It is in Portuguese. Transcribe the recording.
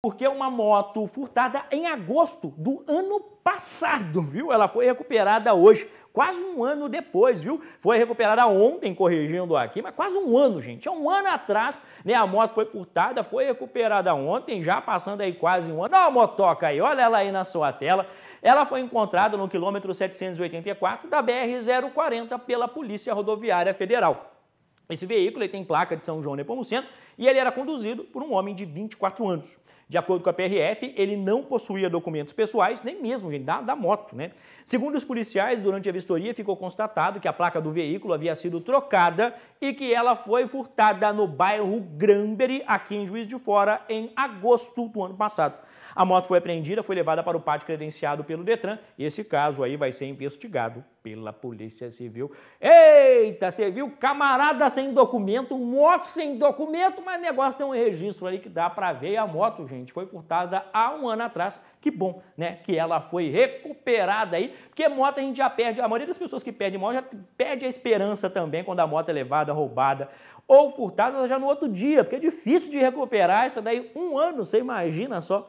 porque uma moto furtada em agosto do ano passado, viu? Ela foi recuperada hoje, quase um ano depois, viu? Foi recuperada ontem, corrigindo aqui, mas quase um ano, gente. É um ano atrás, né? A moto foi furtada, foi recuperada ontem, já passando aí quase um ano. Olha a motoca aí, olha ela aí na sua tela. Ela foi encontrada no quilômetro 784 da BR-040 pela Polícia Rodoviária Federal. Esse veículo tem placa de São João Nepomuceno e ele era conduzido por um homem de 24 anos. De acordo com a PRF, ele não possuía documentos pessoais, nem mesmo da, da moto. Né? Segundo os policiais, durante a vistoria ficou constatado que a placa do veículo havia sido trocada e que ela foi furtada no bairro Granbury, aqui em Juiz de Fora, em agosto do ano passado. A moto foi apreendida, foi levada para o pátio credenciado pelo Detran. Esse caso aí vai ser investigado pela Polícia Civil. Eita, você viu, camarada sem documento, moto sem documento, mas negócio tem um registro aí que dá para ver. E a moto, gente, foi furtada há um ano atrás. Que bom, né? Que ela foi recuperada aí, porque moto a gente já perde. A maioria das pessoas que perdem moto já perde a esperança também quando a moto é levada, roubada ou furtada já no outro dia, porque é difícil de recuperar essa daí um ano, você imagina só.